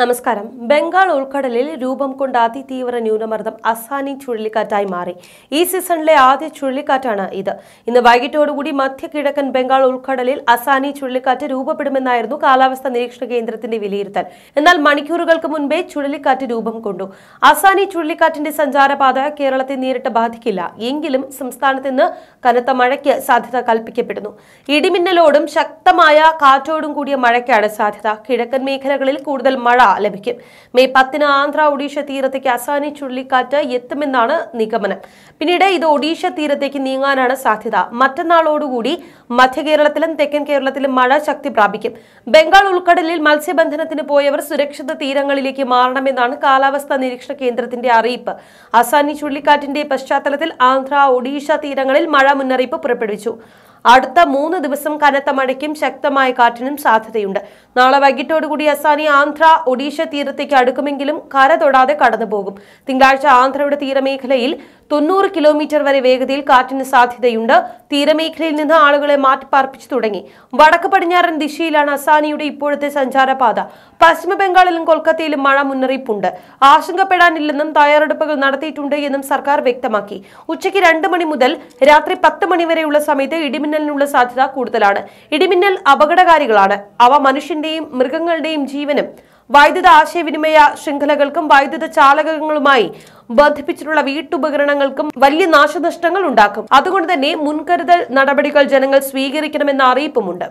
നമസ്കാരം ബംഗാൾ ഉൾക്കടലിൽ രൂപം കൊണ്ട അതിതീവ്ര ന്യൂനമർദ്ദം അസാനി ചുഴലിക്കാറ്റായി മാറി ഈ സീസണിലെ ആദ്യ ചുഴലിക്കാറ്റാണ് ഇത് ഇന്ന് വൈകിട്ടോടുകൂടി മധ്യ കിഴക്കൻ ബംഗാൾ ഉൾക്കടലിൽ അസാനി ചുഴലിക്കാറ്റ് രൂപപ്പെടുമെന്നായിരുന്നു കാലാവസ്ഥാ നിരീക്ഷണ കേന്ദ്രത്തിന്റെ വിലയിരുത്തൽ എന്നാൽ മണിക്കൂറുകൾക്ക് മുൻപേ ചുഴലിക്കാറ്റ് രൂപം കൊണ്ടു അസാനി ചുഴലിക്കാറ്റിന്റെ സഞ്ചാരപാത കേരളത്തെ നേരിട്ട് ബാധിക്കില്ല എങ്കിലും സംസ്ഥാനത്ത് ഇന്ന് കനത്ത മഴയ്ക്ക് സാധ്യത കൽപ്പിക്കപ്പെടുന്നു ഇടിമിന്നലോടും ശക്തമായ കാറ്റോടും കൂടിയ മഴയ്ക്കാണ് സാധ്യത കിഴക്കൻ മേഖലകളിൽ കൂടുതൽ മഴ ലഭിക്കും മെയ് പത്തിന് ആന്ധ്ര ഒഡീഷ തീരത്തേക്ക് അസാനി ചുഴലിക്കാറ്റ് എത്തുമെന്നാണ് നിഗമനം പിന്നീട് ഇത് ഒഡീഷ തീരത്തേക്ക് നീങ്ങാനാണ് സാധ്യത മറ്റന്നാളോടുകൂടി മധ്യ കേരളത്തിലും തെക്കൻ കേരളത്തിലും മഴ ശക്തി പ്രാപിക്കും ബംഗാൾ ഉൾക്കടലിൽ മത്സ്യബന്ധനത്തിന് പോയവർ സുരക്ഷിത തീരങ്ങളിലേക്ക് മാറണമെന്നാണ് കാലാവസ്ഥാ നിരീക്ഷണ കേന്ദ്രത്തിന്റെ അറിയിപ്പ് അസാനി ചുഴലിക്കാറ്റിന്റെ പശ്ചാത്തലത്തിൽ ആന്ധ്ര ഒഡീഷ തീരങ്ങളിൽ മഴ മുന്നറിയിപ്പ് പുറപ്പെടുവിച്ചു അടുത്ത മൂന്ന് ദിവസം കനത്ത മഴയ്ക്കും ശക്തമായ കാറ്റിനും സാധ്യതയുണ്ട് നാളെ വൈകിട്ടോടുകൂടി അസാനി ആന്ധ്ര ഒഡീഷ തീരത്തേക്ക് അടുക്കുമെങ്കിലും കര തൊടാതെ കടന്നുപോകും തിങ്കളാഴ്ച ആന്ധ്രയുടെ തീരമേഖലയിൽ തൊണ്ണൂറ് കിലോമീറ്റർ വരെ വേഗതയിൽ കാറ്റിന് സാധ്യതയുണ്ട് തീരമേഖലയിൽ നിന്ന് ആളുകളെ മാറ്റിപ്പാർപ്പിച്ചു തുടങ്ങി വടക്ക് പടിഞ്ഞാറൻ ദിശയിലാണ് അസാനിയുടെ ഇപ്പോഴത്തെ സഞ്ചാരപാത പശ്ചിമ ബംഗാളിലും കൊൽക്കത്തയിലും മഴ മുന്നറിയിപ്പുണ്ട് ആശങ്കപ്പെടാനില്ലെന്നും തയ്യാറെടുപ്പുകൾ നടത്തിയിട്ടുണ്ട് എന്നും സർക്കാർ വ്യക്തമാക്കി ഉച്ചയ്ക്ക് രണ്ട് മണി മുതൽ രാത്രി പത്ത് മണി വരെയുള്ള സമയത്ത് ഇടിമിന്നലിനുള്ള സാധ്യത കൂടുതലാണ് ഇടിമിന്നൽ അപകടകാരികളാണ് അവ മനുഷ്യന്റെയും മൃഗങ്ങളുടെയും ജീവനും വൈദ്യുത ആശയവിനിമയ ശൃംഖലകൾക്കും വൈദ്യുത ചാലകങ്ങളുമായി ബന്ധിപ്പിച്ചിട്ടുള്ള വീട്ടുപകരണങ്ങൾക്കും വലിയ നാശനഷ്ടങ്ങൾ ഉണ്ടാക്കും അതുകൊണ്ട് തന്നെ മുൻകരുതൽ നടപടികൾ ജനങ്ങൾ സ്വീകരിക്കണമെന്ന അറിയിപ്പുമുണ്ട്